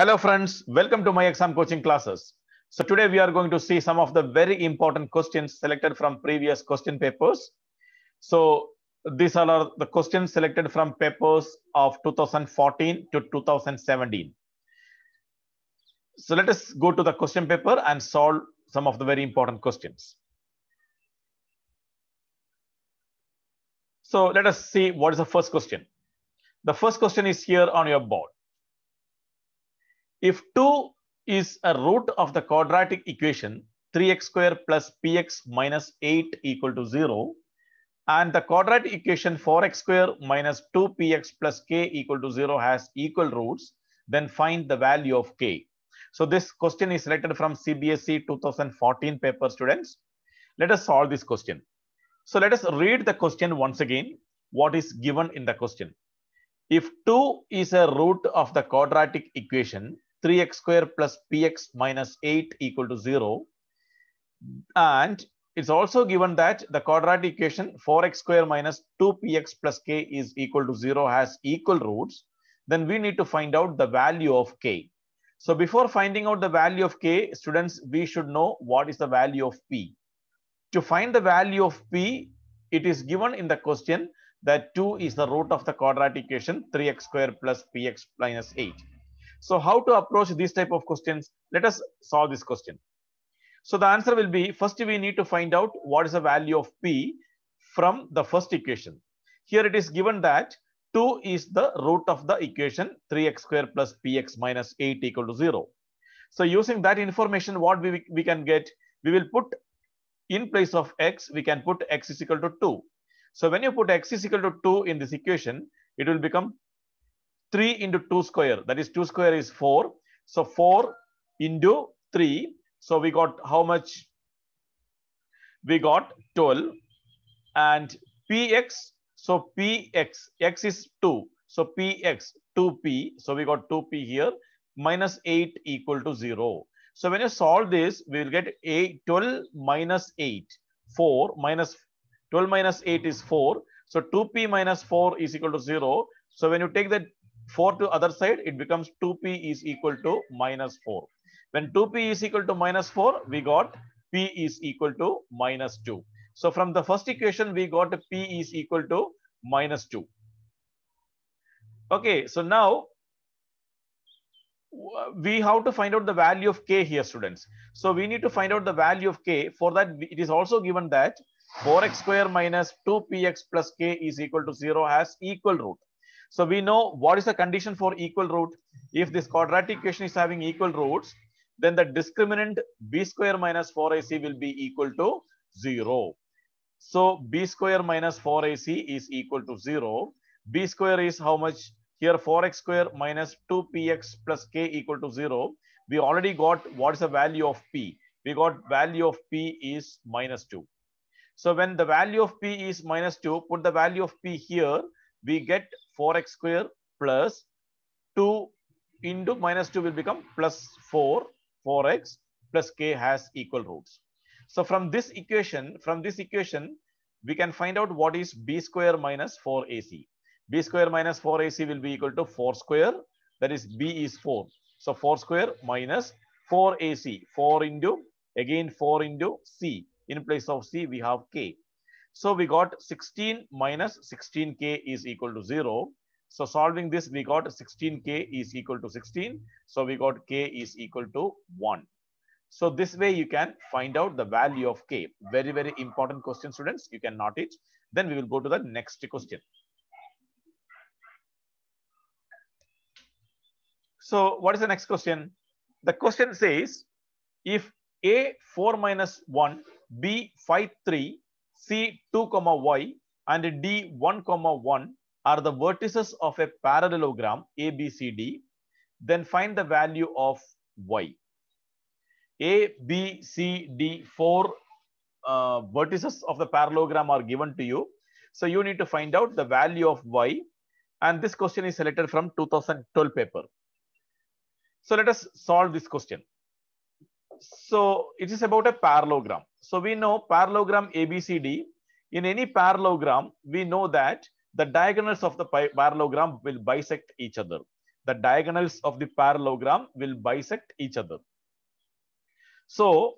Hello friends, welcome to my exam coaching classes. So today we are going to see some of the very important questions selected from previous question papers. So these are the questions selected from papers of 2014 to 2017. So let us go to the question paper and solve some of the very important questions. So let us see what is the first question. The first question is here on your board. If 2 is a root of the quadratic equation 3x square plus px minus 8 equal to 0 and the quadratic equation 4x square minus 2px plus k equal to 0 has equal roots, then find the value of k. So this question is selected from CBSE 2014 paper students. Let us solve this question. So let us read the question once again. What is given in the question? If 2 is a root of the quadratic equation 3x square plus px minus 8 equal to 0. And it's also given that the quadratic equation 4x square minus 2px plus k is equal to 0 has equal roots. Then we need to find out the value of k. So before finding out the value of k, students, we should know what is the value of p. To find the value of p, it is given in the question that 2 is the root of the quadratic equation 3x square plus px minus 8. So how to approach these type of questions? Let us solve this question. So the answer will be first we need to find out what is the value of P from the first equation. Here it is given that 2 is the root of the equation 3x square plus px minus 8 equal to 0. So using that information, what we, we can get, we will put in place of x, we can put x is equal to 2. So when you put x is equal to 2 in this equation, it will become 3 into 2 square. That is 2 square is 4. So 4 into 3. So we got how much? We got 12. And Px. So Px. X is 2. So Px 2p. So we got 2p here. Minus 8 equal to 0. So when you solve this, we will get a 12 minus 8. 4 minus 12 minus 8 is 4. So 2p minus 4 is equal to 0. So when you take that 4 to other side, it becomes 2p is equal to minus 4. When 2p is equal to minus 4, we got p is equal to minus 2. So from the first equation, we got p is equal to minus 2. Okay, so now we have to find out the value of k here, students. So we need to find out the value of k. For that, it is also given that 4x square minus 2px plus k is equal to 0 has equal root. So we know what is the condition for equal root. If this quadratic equation is having equal roots, then the discriminant b square minus 4ac will be equal to 0. So b square minus 4ac is equal to 0. b square is how much? Here 4x square minus 2px plus k equal to 0. We already got what is the value of p. We got value of p is minus 2. So when the value of p is minus 2, put the value of p here we get 4x square plus 2 into minus 2 will become plus 4, 4x plus k has equal roots. So from this equation, from this equation, we can find out what is b square minus 4ac. b square minus 4ac will be equal to 4 square, that is b is 4. So 4 square minus 4ac, 4 into, again 4 into c. In place of c, we have k. So we got 16 minus 16k is equal to 0. So solving this, we got 16k is equal to 16. So we got k is equal to 1. So this way you can find out the value of k. Very, very important question, students. You can note it. Then we will go to the next question. So what is the next question? The question says, if a 4 minus 1, b 5, 3, C 2 comma Y and D 1 comma 1 are the vertices of a parallelogram ABCD, then find the value of Y. A, B, C, D, four uh, vertices of the parallelogram are given to you. So you need to find out the value of Y. And this question is selected from 2012 paper. So let us solve this question. So it is about a parallelogram. So we know parallelogram ABCD. In any parallelogram, we know that the diagonals of the parallelogram will bisect each other. The diagonals of the parallelogram will bisect each other. So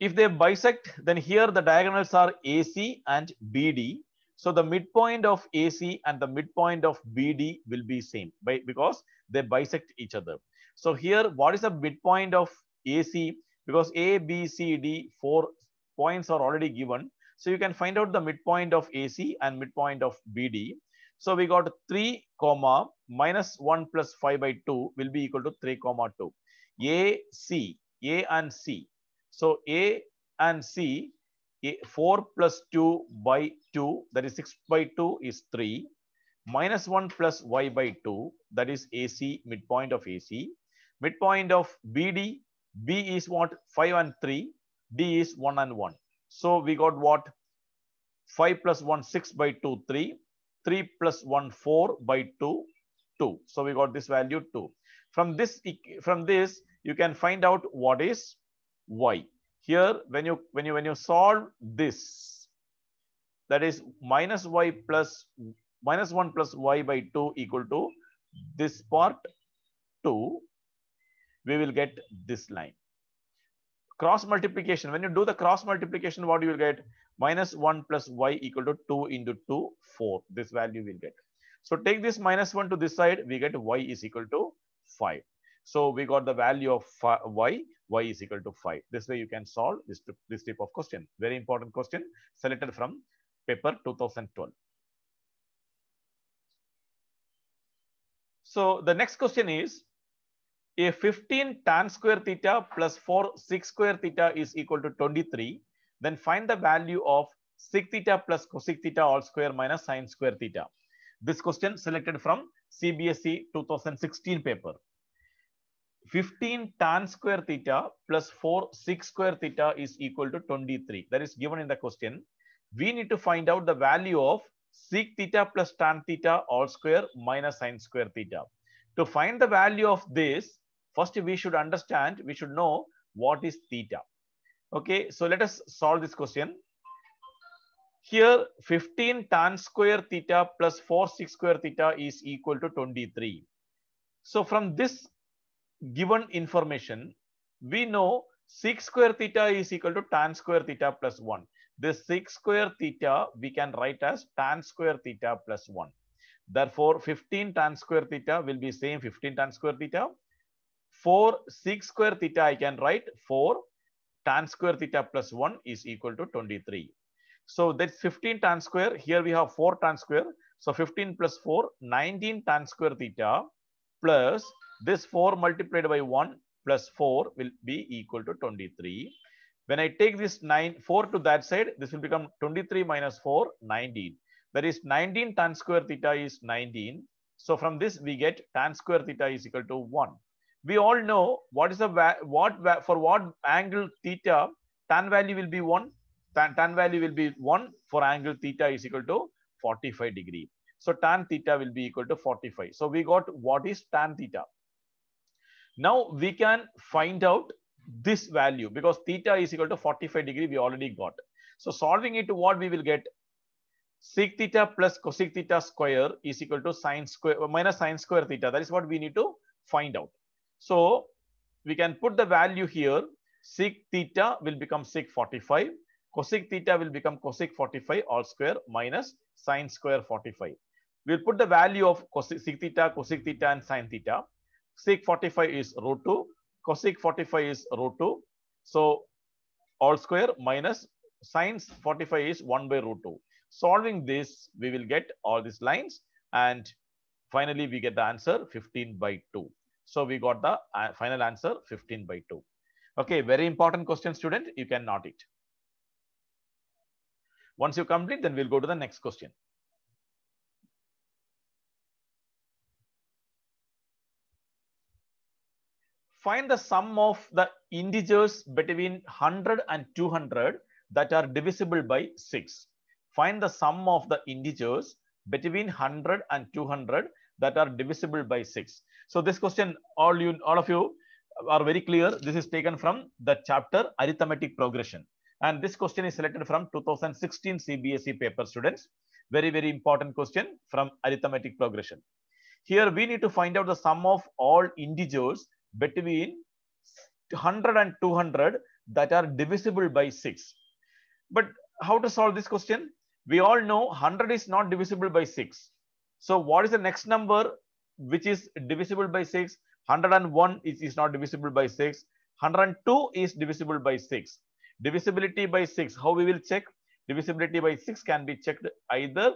if they bisect, then here the diagonals are AC and BD. So the midpoint of AC and the midpoint of BD will be same by, because they bisect each other. So here, what is the midpoint of AC? because A, B, C, D, four points are already given. So you can find out the midpoint of AC and midpoint of BD. So we got 3 comma minus 1 plus 5 by 2 will be equal to 3 comma 2. A, C, A and C. So A and C, A, 4 plus 2 by 2, that is 6 by 2 is 3, minus 1 plus Y by 2, that is AC, midpoint of AC. Midpoint of BD B is what? 5 and 3. D is 1 and 1. So we got what? 5 plus 1, 6 by 2, 3. 3 plus 1, 4 by 2, 2. So we got this value 2. From this, from this, you can find out what is y. Here, when you when you when you solve this, that is minus y plus minus 1 plus y by 2 equal to this part 2 we will get this line. Cross multiplication, when you do the cross multiplication, what you will get? Minus 1 plus y equal to 2 into 2, 4. This value will get. So take this minus 1 to this side, we get y is equal to 5. So we got the value of y, y is equal to 5. This way you can solve this, this type of question. Very important question selected from paper 2012. So the next question is, a 15 tan square theta plus 4 6 square theta is equal to 23, then find the value of sec theta plus cosec theta all square minus sine square theta. This question selected from CBSE 2016 paper. 15 tan square theta plus 4 6 square theta is equal to 23. That is given in the question. We need to find out the value of sec theta plus tan theta all square minus sine square theta. To find the value of this, First, we should understand, we should know what is theta. Okay, so let us solve this question. Here, 15 tan square theta plus 4 six square theta is equal to 23. So from this given information, we know 6 square theta is equal to tan square theta plus 1. This 6 square theta we can write as tan square theta plus 1. Therefore, 15 tan square theta will be same 15 tan square theta 4 6 square theta I can write 4 tan square theta plus 1 is equal to 23. So that's 15 tan square. Here we have 4 tan square. So 15 plus 4, 19 tan square theta plus this 4 multiplied by 1 plus 4 will be equal to 23. When I take this 9, 4 to that side, this will become 23 minus 4, 19. That is 19 tan square theta is 19. So from this we get tan square theta is equal to 1 we all know what is the what for what angle theta tan value will be 1 tan, tan value will be 1 for angle theta is equal to 45 degree so tan theta will be equal to 45 so we got what is tan theta now we can find out this value because theta is equal to 45 degree we already got so solving it what we will get sec theta plus cosec theta square is equal to sine square minus sine square theta that is what we need to find out so we can put the value here. Sec theta will become sec 45. Cosec theta will become cosec 45 all square minus sine square 45. We'll put the value of cosec sec theta, cosec theta and sine theta. Sec 45 is root 2. Cosec 45 is root 2. So all square minus sine 45 is 1 by root 2. Solving this, we will get all these lines and finally we get the answer 15 by 2. So we got the uh, final answer 15 by 2. Okay, very important question, student. You can not it. Once you complete, then we'll go to the next question. Find the sum of the integers between 100 and 200 that are divisible by 6. Find the sum of the integers between 100 and 200 that are divisible by 6. So this question, all you, all of you are very clear. This is taken from the chapter arithmetic progression. And this question is selected from 2016 CBSE paper students. Very, very important question from arithmetic progression. Here we need to find out the sum of all integers between 100 and 200 that are divisible by 6. But how to solve this question? We all know 100 is not divisible by 6. So what is the next number which is divisible by 6? 101 is, is not divisible by 6. 102 is divisible by 6. Divisibility by 6, how we will check? Divisibility by 6 can be checked either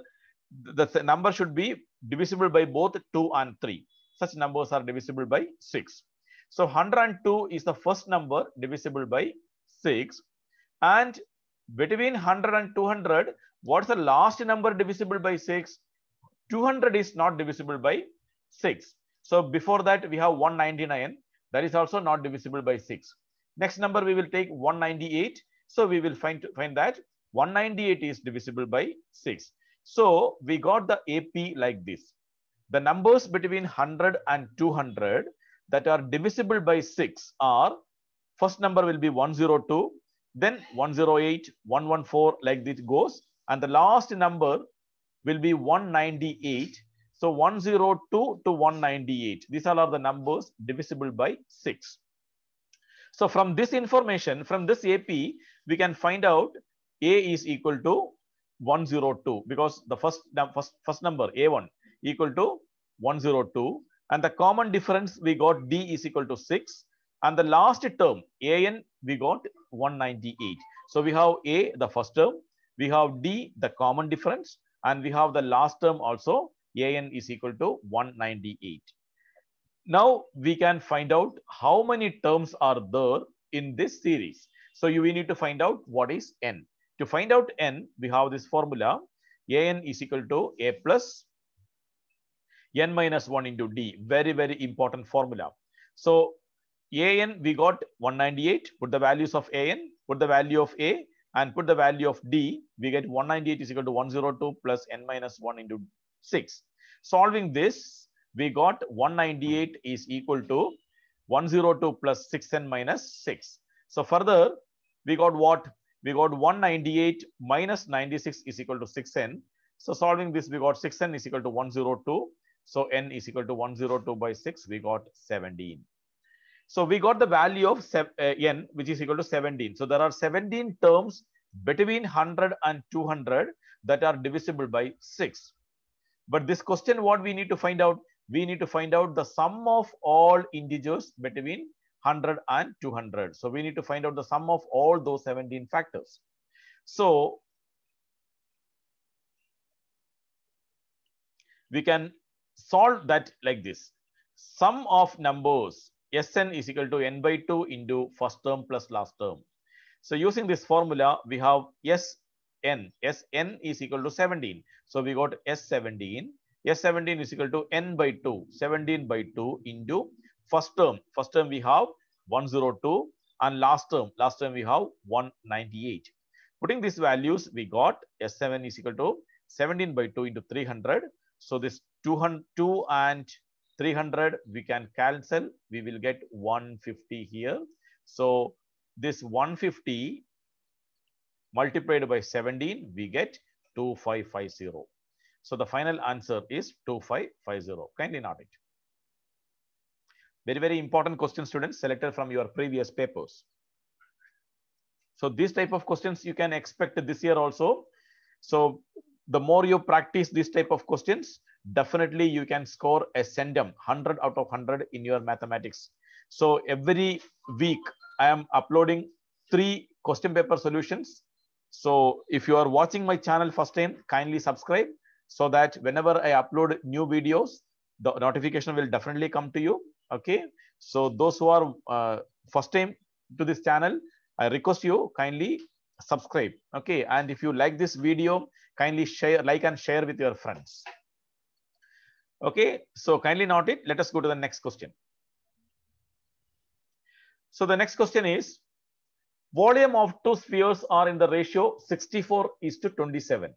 the number should be divisible by both 2 and 3. Such numbers are divisible by 6. So 102 is the first number divisible by 6. And between 100 and 200, what's the last number divisible by 6? 200 is not divisible by 6. So before that, we have 199. That is also not divisible by 6. Next number, we will take 198. So we will find, find that 198 is divisible by 6. So we got the AP like this. The numbers between 100 and 200 that are divisible by 6 are first number will be 102, then 108, 114 like this goes. And the last number will be 198. So 102 to 198. These are all the numbers divisible by 6. So from this information, from this AP, we can find out A is equal to 102 because the first, first, first number A1 equal to 102 and the common difference we got D is equal to 6 and the last term AN we got 198. So we have A the first term, we have D the common difference and we have the last term also, an is equal to 198. Now we can find out how many terms are there in this series. So you, we need to find out what is n. To find out n, we have this formula, an is equal to a plus n minus 1 into d. Very, very important formula. So an, we got 198, put the values of an, put the value of a, and put the value of D, we get 198 is equal to 102 plus n minus 1 into 6. Solving this, we got 198 is equal to 102 plus 6n minus 6. So further, we got what? We got 198 minus 96 is equal to 6n. So solving this, we got 6n is equal to 102. So n is equal to 102 by 6, we got 17. So we got the value of uh, n, which is equal to 17. So there are 17 terms between 100 and 200 that are divisible by 6. But this question, what we need to find out? We need to find out the sum of all integers between 100 and 200. So we need to find out the sum of all those 17 factors. So we can solve that like this. Sum of numbers Sn is equal to n by 2 into first term plus last term. So using this formula, we have Sn. Sn is equal to 17. So we got S17. S17 is equal to n by 2, 17 by 2 into first term. First term we have 102 and last term, last term we have 198. Putting these values, we got S7 is equal to 17 by 2 into 300. So this 202 and 300 we can cancel we will get 150 here so this 150 multiplied by 17 we get 2550 so the final answer is 2550 kindly note it very very important question students selected from your previous papers so this type of questions you can expect this year also so the more you practice this type of questions, definitely you can score a sendem 100 out of 100 in your mathematics. So every week I am uploading three question paper solutions. So if you are watching my channel first time, kindly subscribe so that whenever I upload new videos, the notification will definitely come to you. Okay. So those who are uh, first time to this channel, I request you kindly subscribe okay and if you like this video kindly share like and share with your friends okay so kindly note it let us go to the next question so the next question is volume of two spheres are in the ratio 64 is to 27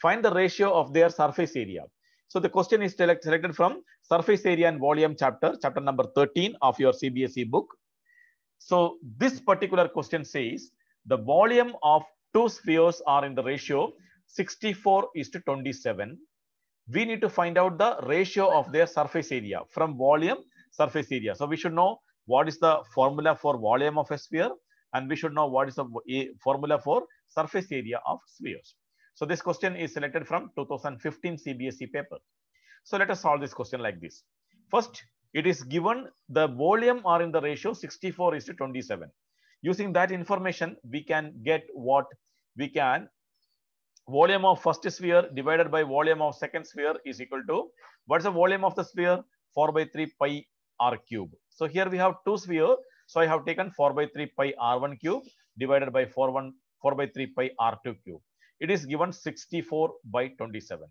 find the ratio of their surface area so the question is selected from surface area and volume chapter chapter number 13 of your cbse book so this particular question says the volume of two spheres are in the ratio 64 is to 27. We need to find out the ratio of their surface area from volume surface area. So we should know what is the formula for volume of a sphere and we should know what is the formula for surface area of spheres. So this question is selected from 2015 CBSE paper. So let us solve this question like this. First, it is given the volume are in the ratio 64 is to 27. Using that information, we can get what we can volume of first sphere divided by volume of second sphere is equal to what's the volume of the sphere 4 by 3 pi r cube. So here we have two sphere. So I have taken 4 by 3 pi r1 cube divided by 4, 1, 4 by 3 pi r2 cube. It is given 64 by 27.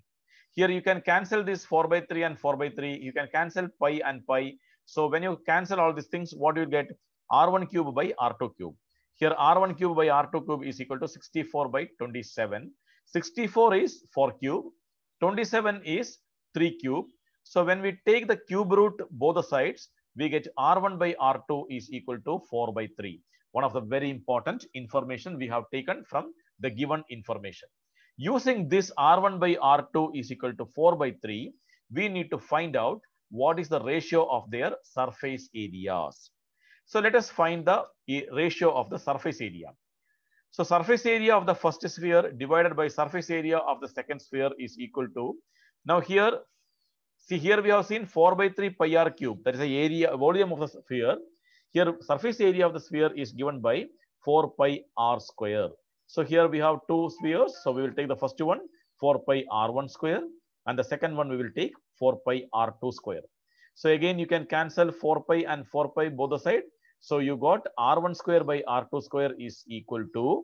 Here you can cancel this 4 by 3 and 4 by 3. You can cancel pi and pi. So when you cancel all these things, what you get? R1 cube by R2 cube. Here R1 cube by R2 cube is equal to 64 by 27. 64 is 4 cube, 27 is 3 cube. So when we take the cube root both the sides, we get R1 by R2 is equal to 4 by 3. One of the very important information we have taken from the given information. Using this R1 by R2 is equal to 4 by 3, we need to find out what is the ratio of their surface areas. So let us find the eh, ratio of the surface area. So surface area of the first sphere divided by surface area of the second sphere is equal to, now here, see here we have seen 4 by 3 pi r cube, that is the area, volume of the sphere. Here surface area of the sphere is given by 4 pi r square. So here we have two spheres. So we will take the first one, 4 pi r1 square, and the second one we will take 4 pi r2 square. So again, you can cancel 4 pi and 4 pi both the side. So you got R1 square by R2 square is equal to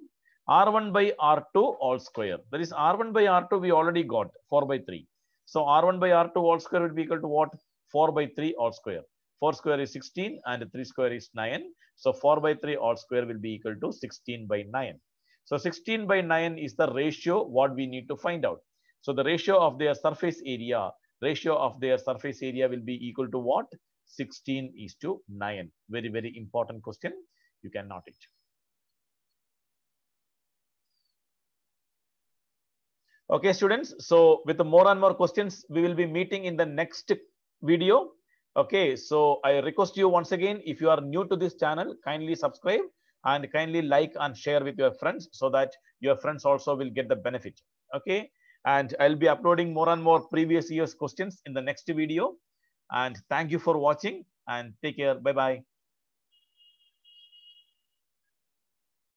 R1 by R2 all square. That is R1 by R2 we already got 4 by 3. So R1 by R2 all square will be equal to what? 4 by 3 all square. 4 square is 16 and 3 square is 9. So 4 by 3 all square will be equal to 16 by 9. So 16 by 9 is the ratio what we need to find out. So the ratio of their surface area, ratio of their surface area will be equal to what? 16 is to 9. Very, very important question. You can note it. Okay, students. So with more and more questions, we will be meeting in the next video. Okay, so I request you once again, if you are new to this channel, kindly subscribe and kindly like and share with your friends so that your friends also will get the benefit. Okay, and I'll be uploading more and more previous year's questions in the next video. And thank you for watching and take care. Bye-bye.